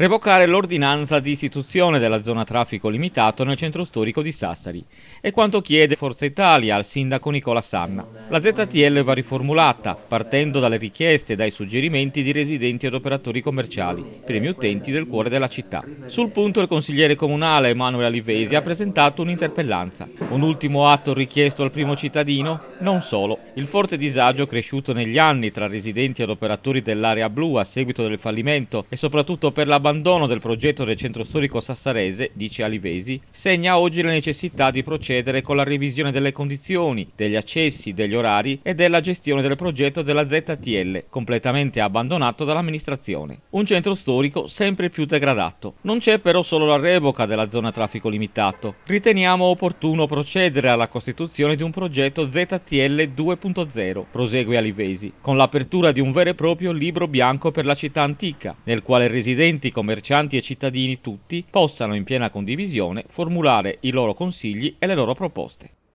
Revocare l'ordinanza di istituzione della zona traffico limitato nel centro storico di Sassari. È quanto chiede Forza Italia al sindaco Nicola Sanna. La ZTL va riformulata, partendo dalle richieste e dai suggerimenti di residenti ed operatori commerciali, primi utenti del cuore della città. Sul punto il consigliere comunale Emanuele Alivesi ha presentato un'interpellanza. Un ultimo atto richiesto al primo cittadino? Non solo. Il forte disagio cresciuto negli anni tra residenti ed operatori dell'area blu a seguito del fallimento e soprattutto per la banalità L'abbandono del progetto del centro storico sassarese, dice Alivesi, segna oggi la necessità di procedere con la revisione delle condizioni, degli accessi, degli orari e della gestione del progetto della ZTL, completamente abbandonato dall'amministrazione. Un centro storico sempre più degradato. Non c'è però solo la revoca della zona traffico limitato. Riteniamo opportuno procedere alla costituzione di un progetto ZTL 2.0, prosegue Alivesi, con l'apertura di un vero e proprio libro bianco per la città antica, nel quale residenti con commercianti e cittadini tutti possano in piena condivisione formulare i loro consigli e le loro proposte.